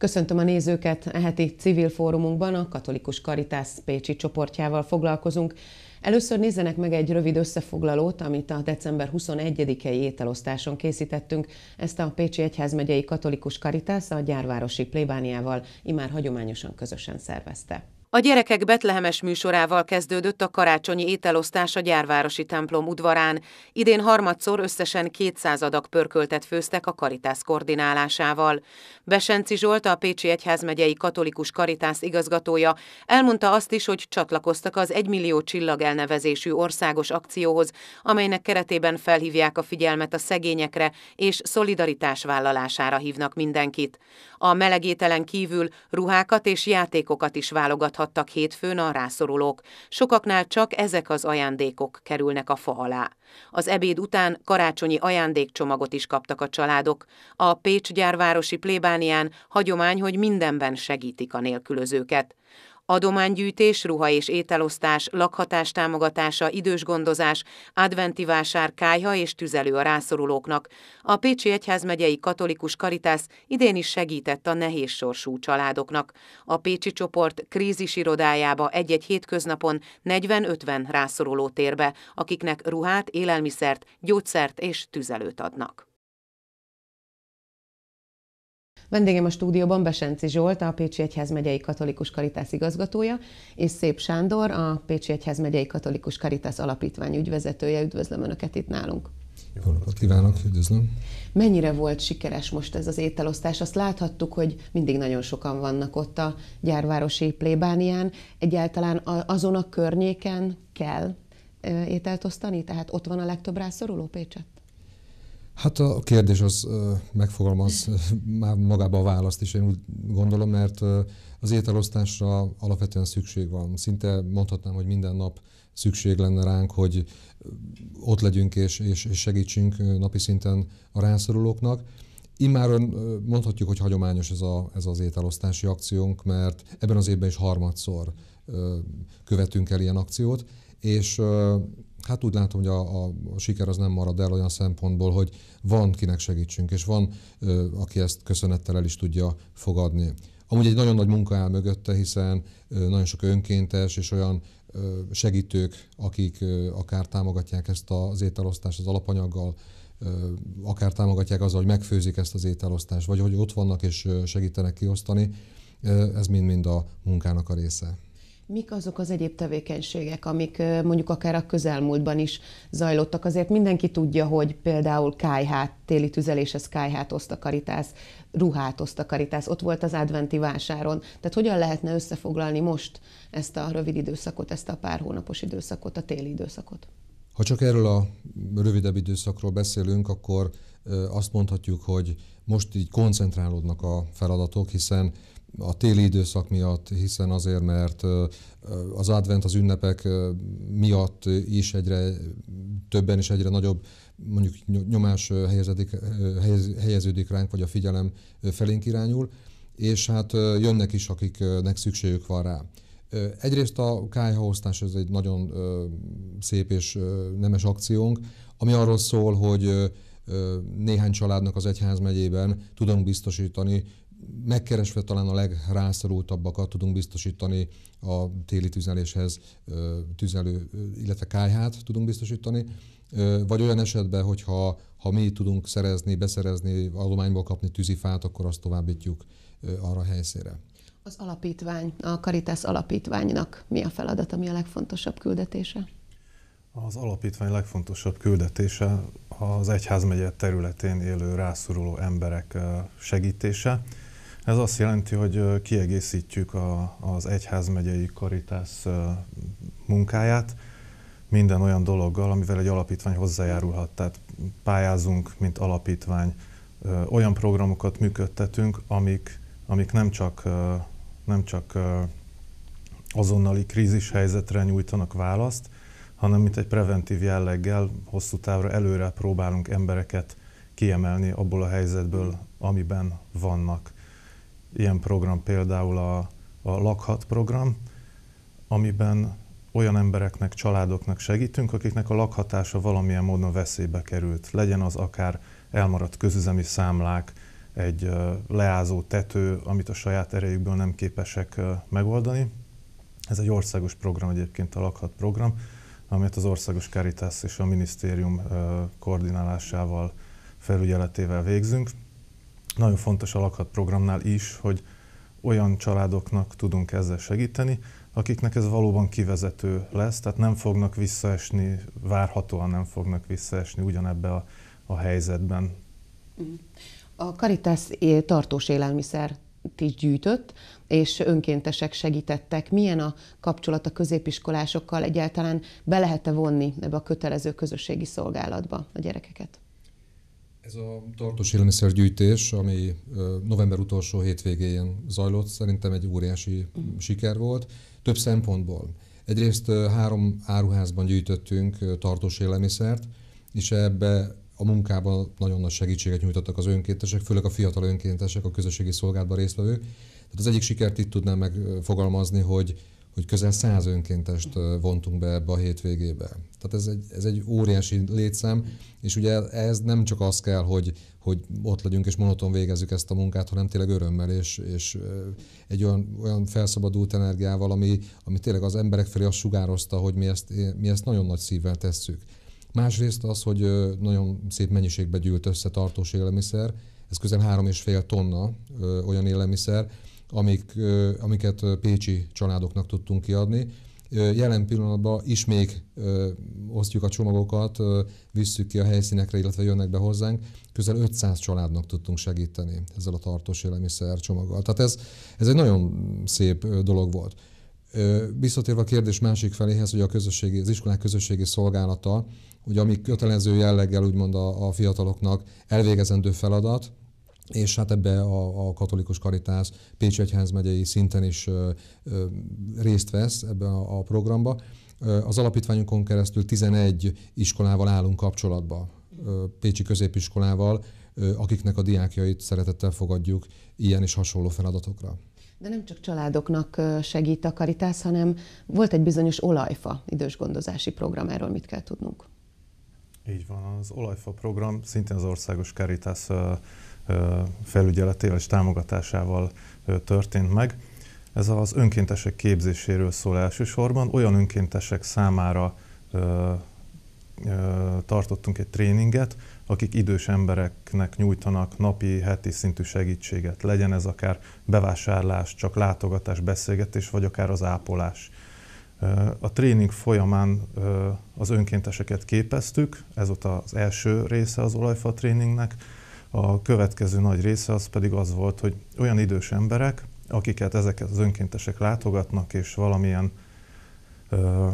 Köszöntöm a nézőket! E heti civil fórumunkban a Katolikus Karitász Pécsi csoportjával foglalkozunk. Először nézzenek meg egy rövid összefoglalót, amit a december 21-i ételosztáson készítettünk. Ezt a Pécsi Egyházmegyei Katolikus Karitász a gyárvárosi plébániával imár hagyományosan közösen szervezte. A gyerekek betlehemes műsorával kezdődött a karácsonyi ételosztás a gyárvárosi templom udvarán. Idén harmadszor összesen 200 adag pörköltet főztek a Karitász koordinálásával. Besenci Zsolt, a Pécsi Egyházmegyei Katolikus Karitász igazgatója elmondta azt is, hogy csatlakoztak az 1 millió csillag elnevezésű országos akcióhoz, amelynek keretében felhívják a figyelmet a szegényekre és szolidaritás vállalására hívnak mindenkit. A melegételen kívül ruhákat és játékokat is válogat fogyaszthattak hétfőn a rászorulók. Sokaknál csak ezek az ajándékok kerülnek a fa alá. Az ebéd után karácsonyi ajándékcsomagot is kaptak a családok. A Pécs gyárvárosi plébánián hagyomány, hogy mindenben segítik a nélkülözőket adománygyűjtés, ruha és ételosztás, lakhatás támogatása, idős gondozás, adventi vásár, kájha és tüzelő a rászorulóknak. A Pécsi Egyházmegyei Katolikus Karitász idén is segített a nehéz sorsú családoknak. A Pécsi csoport krízis irodájába egy-egy hétköznapon 40-50 rászoruló térbe, akiknek ruhát, élelmiszert, gyógyszert és tüzelőt adnak. Vendégem a stúdióban Besenci Zsolt, a Pécsi Egyházmegyei Katolikus Karitász igazgatója, és Szép Sándor, a Pécsi Egyházmegyei Katolikus Karitász Alapítvány ügyvezetője. Üdvözlöm Önöket itt nálunk! Jó napot kívánok, üdvözlöm! Mennyire volt sikeres most ez az ételosztás? Azt láthattuk, hogy mindig nagyon sokan vannak ott a gyárvárosi plébánián. Egyáltalán azon a környéken kell ételt osztani? Tehát ott van a legtöbb rászoruló Pécset. Hát a kérdés az megfogalmaz már magába a választ is, én úgy gondolom, mert az ételosztásra alapvetően szükség van. Szinte mondhatnám, hogy minden nap szükség lenne ránk, hogy ott legyünk és, és, segítsünk napi szinten a rászorulóknak. Immáron mondhatjuk, hogy hagyományos ez, a, ez az ételosztási akciónk, mert ebben az évben is harmadszor követünk el ilyen akciót, és hát úgy látom, hogy a, a, a siker az nem marad el olyan szempontból, hogy van kinek segítsünk, és van, ö, aki ezt köszönettel el is tudja fogadni. Amúgy egy nagyon nagy munka áll mögötte, hiszen ö, nagyon sok önkéntes és olyan ö, segítők, akik ö, akár támogatják ezt az ételosztást az alapanyaggal, akár támogatják azzal, hogy megfőzik ezt az ételosztást, vagy hogy ott vannak és segítenek kiosztani, ez mind-mind a munkának a része. Mik azok az egyéb tevékenységek, amik mondjuk akár a közelmúltban is zajlottak? Azért mindenki tudja, hogy például kájhát, téli tüzeléshez kájhát oszt a karitász, ruhát oszt a karitász, ott volt az adventi vásáron. Tehát hogyan lehetne összefoglalni most ezt a rövid időszakot, ezt a pár hónapos időszakot, a téli időszakot? Ha csak erről a rövidebb időszakról beszélünk, akkor azt mondhatjuk, hogy most így koncentrálódnak a feladatok, hiszen a téli időszak miatt, hiszen azért, mert az advent az ünnepek miatt is egyre többen és egyre nagyobb mondjuk nyomás helyeződik, helyeződik ránk, vagy a figyelem felénk irányul, és hát jönnek is, akiknek szükségük van rá. Egyrészt a kályhaosztás ez egy nagyon szép és nemes akciónk, ami arról szól, hogy néhány családnak az egyházmegyében tudunk biztosítani megkeresve talán a legrászorultabbakat tudunk biztosítani a téli tüzeléshez tüzelő, illetve kájhát tudunk biztosítani, vagy olyan esetben, hogyha ha mi tudunk szerezni, beszerezni, adományból kapni tűzifát, akkor azt továbbítjuk arra a helyszínre. Az alapítvány, a Caritas alapítványnak mi a feladata, mi a legfontosabb küldetése? Az alapítvány legfontosabb küldetése az egyházmegye területén élő rászoruló emberek segítése, ez azt jelenti, hogy kiegészítjük a, az egyházmegyei karitás munkáját minden olyan dologgal, amivel egy alapítvány hozzájárulhat. Tehát pályázunk, mint alapítvány, olyan programokat működtetünk, amik, amik nem csak, nem csak azonnali krízis helyzetre nyújtanak választ, hanem mint egy preventív jelleggel hosszú távra előre próbálunk embereket kiemelni abból a helyzetből, amiben vannak. Ilyen program például a, a Lakhat program, amiben olyan embereknek, családoknak segítünk, akiknek a lakhatása valamilyen módon veszélybe került. Legyen az akár elmaradt közüzemi számlák, egy leázó tető, amit a saját erejükből nem képesek megoldani. Ez egy országos program egyébként, a Lakhat program, amit az Országos Caritas és a minisztérium koordinálásával, felügyeletével végzünk. Nagyon fontos a lakhatprogramnál is, hogy olyan családoknak tudunk ezzel segíteni, akiknek ez valóban kivezető lesz, tehát nem fognak visszaesni, várhatóan nem fognak visszaesni ugyanebbe a, a helyzetben. Mm. A Caritas tartós élelmiszer is gyűjtött, és önkéntesek segítettek. Milyen a kapcsolat a középiskolásokkal egyáltalán be lehet-e vonni ebbe a kötelező közösségi szolgálatba a gyerekeket? Ez a tartós élelmiszergyűjtés, ami november utolsó hétvégén zajlott, szerintem egy óriási mhm. siker volt, több szempontból. Egyrészt három áruházban gyűjtöttünk tartós élelmiszert, és ebbe a munkában nagyon nagy segítséget nyújtottak az önkéntesek, főleg a fiatal önkéntesek, a közösségi szolgálatban résztvevők. Tehát az egyik sikert itt tudnám megfogalmazni, hogy hogy közel 100 önkéntest vontunk be ebbe a hétvégébe. Tehát ez egy, ez egy óriási létszám, és ugye ez nem csak az kell, hogy, hogy ott legyünk és monoton végezzük ezt a munkát, hanem tényleg örömmel és, és egy olyan, olyan felszabadult energiával, ami, ami tényleg az emberek felé azt sugározta, hogy mi ezt, mi ezt nagyon nagy szívvel tesszük. Másrészt az, hogy nagyon szép mennyiségbe gyűlt össze tartós élelmiszer, ez közel 3,5 tonna ö, olyan élelmiszer, amik, amiket pécsi családoknak tudtunk kiadni. Jelen pillanatban is még osztjuk a csomagokat, visszük ki a helyszínekre, illetve jönnek be hozzánk. Közel 500 családnak tudtunk segíteni ezzel a tartós élelmiszer csomaggal. Tehát ez, ez egy nagyon szép dolog volt. Visszatérve a kérdés másik feléhez, hogy a közösségi, az iskolák közösségi szolgálata, hogy ami kötelező jelleggel úgymond a, a fiataloknak elvégezendő feladat, és hát ebbe a, a katolikus karitás Pécsi megyei szinten is ö, ö, részt vesz ebben a, a programba. Az alapítványunkon keresztül 11 iskolával állunk kapcsolatba, Pécsi középiskolával, akiknek a diákjait szeretettel fogadjuk ilyen és hasonló feladatokra. De nem csak családoknak segít a Karitász, hanem volt egy bizonyos olajfa idős gondozási program, erről mit kell tudnunk? Így van, az olajfa program szintén az Országos Karitász felügyeletével és támogatásával történt meg. Ez az önkéntesek képzéséről szól elsősorban. Olyan önkéntesek számára tartottunk egy tréninget, akik idős embereknek nyújtanak napi, heti szintű segítséget. Legyen ez akár bevásárlás, csak látogatás, beszélgetés, vagy akár az ápolás. A tréning folyamán az önkénteseket képeztük, ez volt az első része az olajfa tréningnek, a következő nagy része az pedig az volt, hogy olyan idős emberek, akiket ezek az önkéntesek látogatnak, és valamilyen ö,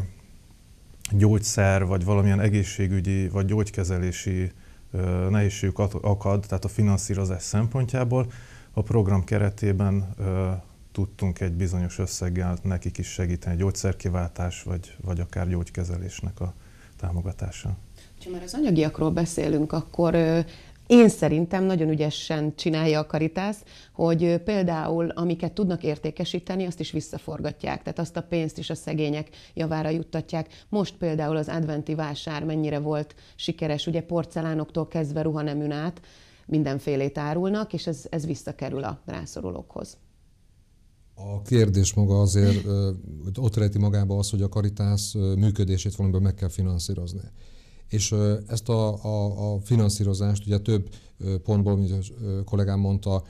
gyógyszer, vagy valamilyen egészségügyi, vagy gyógykezelési ö, nehézségük akad, tehát a finanszírozás szempontjából, a program keretében ö, tudtunk egy bizonyos összeggel nekik is segíteni, gyógyszerkiváltás, vagy, vagy akár gyógykezelésnek a támogatása. Ha már az anyagiakról beszélünk, akkor én szerintem nagyon ügyesen csinálja a karitász, hogy például amiket tudnak értékesíteni, azt is visszaforgatják, tehát azt a pénzt is a szegények javára juttatják. Most például az adventi vásár mennyire volt sikeres, ugye porcelánoktól kezdve ruhaneműn át, mindenfélét árulnak, és ez, ez visszakerül a rászorulókhoz. A kérdés maga azért, hogy ott rejti magába az, hogy a karitás működését valamiben meg kell finanszírozni és ezt a, a, a finanszírozást ugye több pontból, mint a kollégám mondta,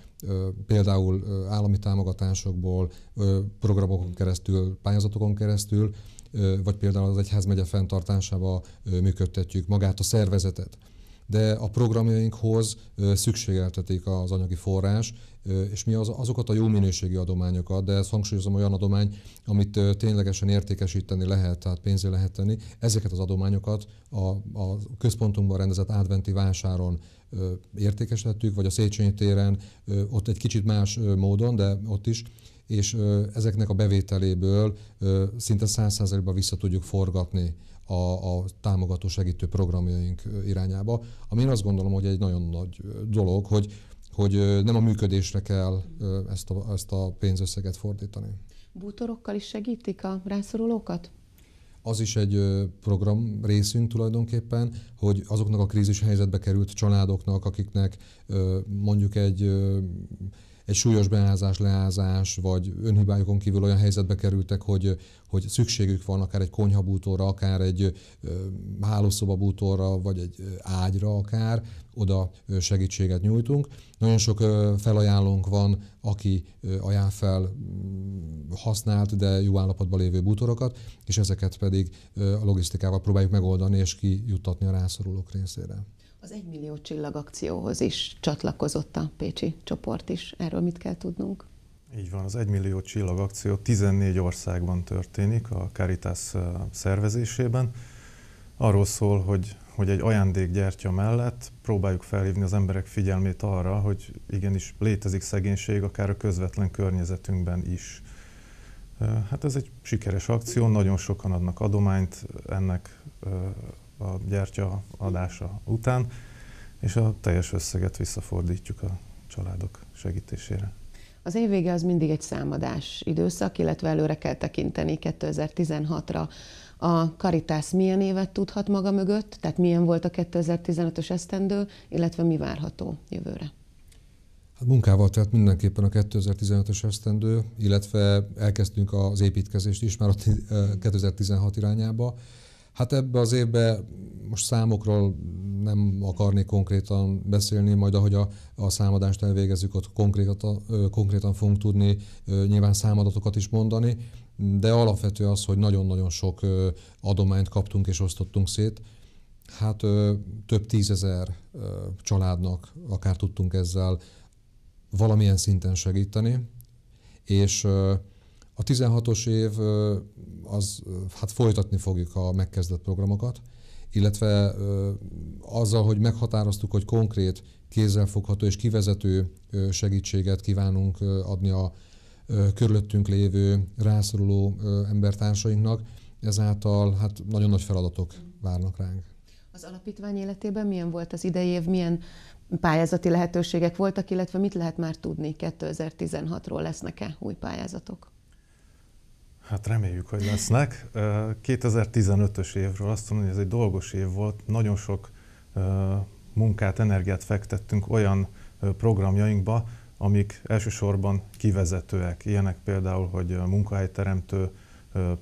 például állami támogatásokból, programokon keresztül, pályázatokon keresztül, vagy például az egyházmegye fenntartásába működtetjük magát a szervezetet de a programjainkhoz szükségeltetik az anyagi forrás, és mi az, azokat a jó minőségi adományokat, de ezt hangsúlyozom, olyan adomány, amit ténylegesen értékesíteni lehet, tehát pénzé lehet tenni, ezeket az adományokat a, a központunkban rendezett adventi vásáron értékesítettük, vagy a Széchenyi téren, ott egy kicsit más módon, de ott is és ezeknek a bevételéből szinte 100%-ban vissza tudjuk forgatni a, a támogató segítő programjaink irányába, ami én azt gondolom, hogy egy nagyon nagy dolog, hogy, hogy nem a működésre kell ezt a, ezt a pénzösszeget fordítani. Bútorokkal is segítik a rászorulókat? az is egy program részünk tulajdonképpen, hogy azoknak a krízis helyzetbe került családoknak, akiknek mondjuk egy egy súlyos beázás, leázás, vagy önhibájukon kívül olyan helyzetbe kerültek, hogy, hogy szükségük van akár egy konyhabútorra, akár egy hálószobabútorra, vagy egy ágyra akár, oda segítséget nyújtunk. Nagyon sok felajánlónk van, aki ajánl fel mm, használt, de jó állapotban lévő bútorokat, és ezeket pedig a logisztikával próbáljuk megoldani és kijuttatni a rászorulók részére. Az Egymillió csillag akcióhoz is csatlakozott a Pécsi csoport is. Erről mit kell tudnunk? Így van, az Egymillió csillag akció 14 országban történik a Caritas szervezésében. Arról szól, hogy, hogy egy ajándékgyertya mellett próbáljuk felhívni az emberek figyelmét arra, hogy igenis létezik szegénység akár a közvetlen környezetünkben is. Hát ez egy sikeres akció, nagyon sokan adnak adományt ennek a gyártya adása után, és a teljes összeget visszafordítjuk a családok segítésére. Az évvége az mindig egy számadás időszak, illetve előre kell tekinteni 2016-ra. A Caritas milyen évet tudhat maga mögött, tehát milyen volt a 2015-ös esztendő, illetve mi várható jövőre? Hát munkával telt mindenképpen a 2015-ös esztendő, illetve elkezdtünk az építkezést is már eh, a 2016 irányába. Hát ebbe az évbe most számokról nem akarnék konkrétan beszélni, majd ahogy a, a számadást elvégezzük, ott konkrétan, konkrétan fogunk tudni nyilván számadatokat is mondani, de alapvető az, hogy nagyon-nagyon sok adományt kaptunk és osztottunk szét. Hát több tízezer családnak akár tudtunk ezzel valamilyen szinten segíteni, és a 16-os év az, hát folytatni fogjuk a megkezdett programokat, illetve azzal, hogy meghatároztuk, hogy konkrét, kézzelfogható és kivezető segítséget kívánunk adni a körülöttünk lévő rászoruló embertársainknak, ezáltal hát nagyon nagy feladatok várnak ránk. Az alapítvány életében milyen volt az idei év, milyen pályázati lehetőségek voltak, illetve mit lehet már tudni 2016-ról lesznek-e új pályázatok? Hát reméljük, hogy lesznek. 2015-ös évről azt mondom, hogy ez egy dolgos év volt. Nagyon sok munkát, energiát fektettünk olyan programjainkba, amik elsősorban kivezetőek. Ilyenek például, hogy munkahelyteremtő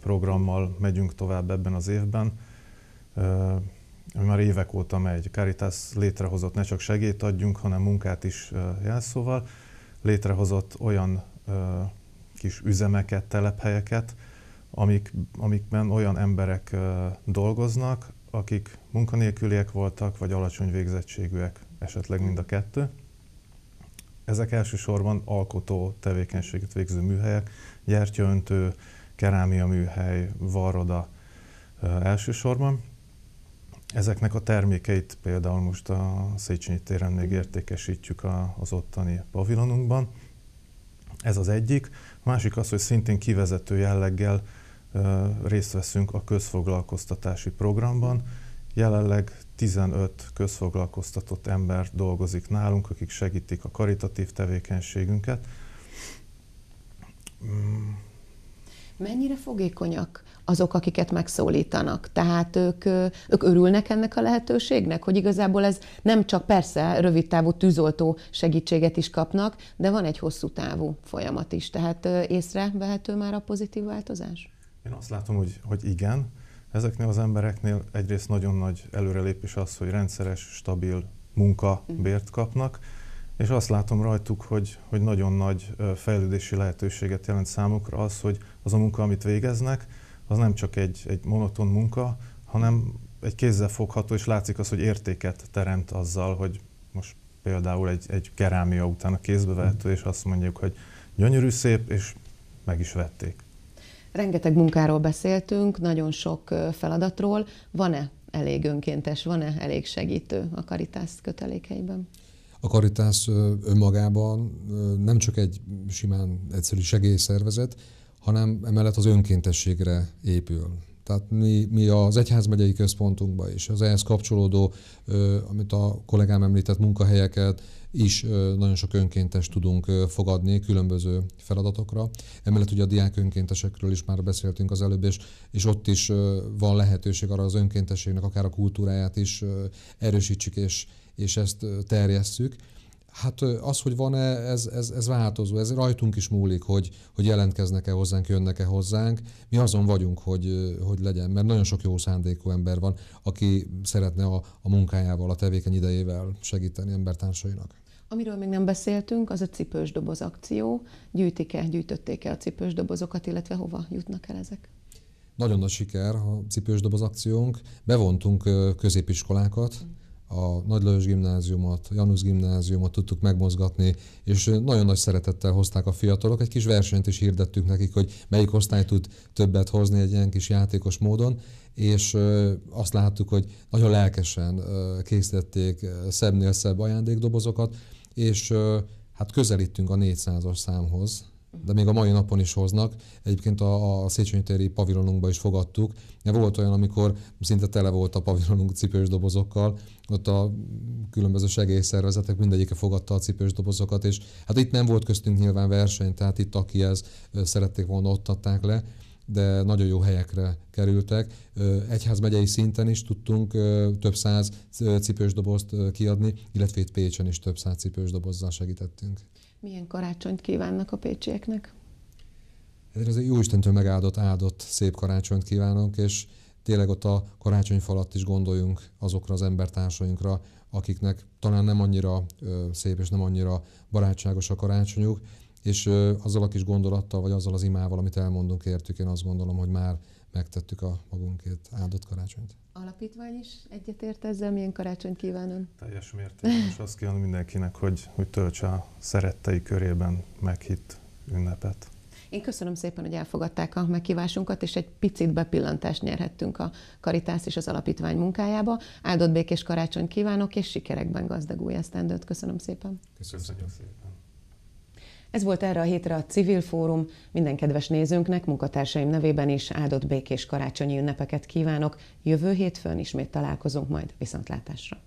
programmal megyünk tovább ebben az évben, ami már évek óta megy. Caritas létrehozott ne csak segélyt adjunk, hanem munkát is jelszóval. Létrehozott olyan kis üzemeket, telephelyeket, amik, amikben olyan emberek dolgoznak, akik munkanélküliek voltak, vagy alacsony végzettségűek, esetleg mind a kettő. Ezek elsősorban alkotó tevékenységet végző műhelyek, gyertyaöntő, kerámia műhely, varroda elsősorban. Ezeknek a termékeit például most a Széchenyi téren még értékesítjük az ottani pavilonunkban. Ez az egyik. A másik az, hogy szintén kivezető jelleggel részt veszünk a közfoglalkoztatási programban. Jelenleg 15 közfoglalkoztatott ember dolgozik nálunk, akik segítik a karitatív tevékenységünket. Mennyire fogékonyak azok, akiket megszólítanak. Tehát ők, ők örülnek ennek a lehetőségnek, hogy igazából ez nem csak persze rövid távú tűzoltó segítséget is kapnak, de van egy hosszú távú folyamat is. Tehát észre vehető már a pozitív változás? Én azt látom, hogy, hogy igen. Ezeknél az embereknél egyrészt nagyon nagy előrelépés az, hogy rendszeres, stabil munkabért mhm. kapnak, és azt látom rajtuk, hogy, hogy nagyon nagy fejlődési lehetőséget jelent számukra az, hogy az a munka, amit végeznek, az nem csak egy, egy monoton munka, hanem egy kézzel fogható, és látszik az, hogy értéket teremt azzal, hogy most például egy, egy kerámia a kézbe mm. vehető, és azt mondjuk, hogy gyönyörű, szép, és meg is vették. Rengeteg munkáról beszéltünk, nagyon sok feladatról. Van-e elég önkéntes, van-e elég segítő a Karitász kötelékeiben? A Karitász önmagában nem csak egy simán egyszerű segélyszervezet, hanem emellett az önkéntességre épül. Tehát mi, mi az Egyházmegyei Központunkban is, az ehhez kapcsolódó, amit a kollégám említett munkahelyeket is nagyon sok önkéntes tudunk fogadni különböző feladatokra. Emellett ugye a diák önkéntesekről is már beszéltünk az előbb, és, és ott is van lehetőség arra az önkéntességnek, akár a kultúráját is erősítsük és, és ezt terjesszük. Hát az, hogy van-e, ez, ez, ez változó, ez rajtunk is múlik, hogy, hogy jelentkeznek-e hozzánk, jönnek-e hozzánk. Mi azon vagyunk, hogy, hogy legyen, mert nagyon sok jó szándékú ember van, aki szeretne a, a munkájával, a tevékeny idejével segíteni embertársainak. Amiről még nem beszéltünk, az a cipős doboz akció. Gyűjtik-e, gyűjtötték-e a cipős dobozokat, illetve hova jutnak el ezek? Nagyon nagy siker a cipős doboz akciónk. Bevontunk középiskolákat, mm a Nagy Lajos gimnáziumot, Janusz gimnáziumot tudtuk megmozgatni, és nagyon nagy szeretettel hozták a fiatalok. Egy kis versenyt is hirdettünk nekik, hogy melyik osztály tud többet hozni egy ilyen kis játékos módon, és azt láttuk, hogy nagyon lelkesen készítették szebbnél szebb ajándékdobozokat, és hát közelítünk a 400-as számhoz, de még a mai napon is hoznak. Egyébként a, a Széchenyi téri pavilonunkba is fogadtuk. De volt olyan, amikor szinte tele volt a pavilonunk cipős dobozokkal, ott a különböző segélyszervezetek mindegyike fogadta a cipős dobozokat, és hát itt nem volt köztünk nyilván verseny, tehát itt aki ez szerették volna, ott adták le de nagyon jó helyekre kerültek. Egyház megyei szinten is tudtunk több száz cipős dobozt kiadni, illetve itt Pécsen is több száz cipős dobozzal segítettünk. Milyen karácsonyt kívánnak a pécsieknek? Ezért az jó Istentől megáldott, áldott szép karácsonyt kívánunk, és tényleg ott a karácsonyfalat is gondoljunk azokra az embertársainkra, akiknek talán nem annyira ö, szép és nem annyira barátságos a karácsonyuk, és azzal a kis gondolattal, vagy azzal az imával, amit elmondunk értük, én azt gondolom, hogy már megtettük a magunkét áldott karácsonyt. Alapítvány is egyetért ezzel, milyen karácsonyt kívánom? Teljes mértékben, és azt kívánom mindenkinek, hogy, hogy töltse a szerettei körében meghitt ünnepet. Én köszönöm szépen, hogy elfogadták a megkívásunkat, és egy picit bepillantást nyerhettünk a Karitász és az alapítvány munkájába. Áldott békés karácsonyt kívánok, és sikerekben gazdag új esztendőt. Köszönöm szépen. Köszönöm szépen. Ez volt erre a hétre a Civil Fórum. Minden kedves nézőnknek, munkatársaim nevében is áldott békés karácsonyi ünnepeket kívánok. Jövő hétfőn ismét találkozunk majd. Viszontlátásra!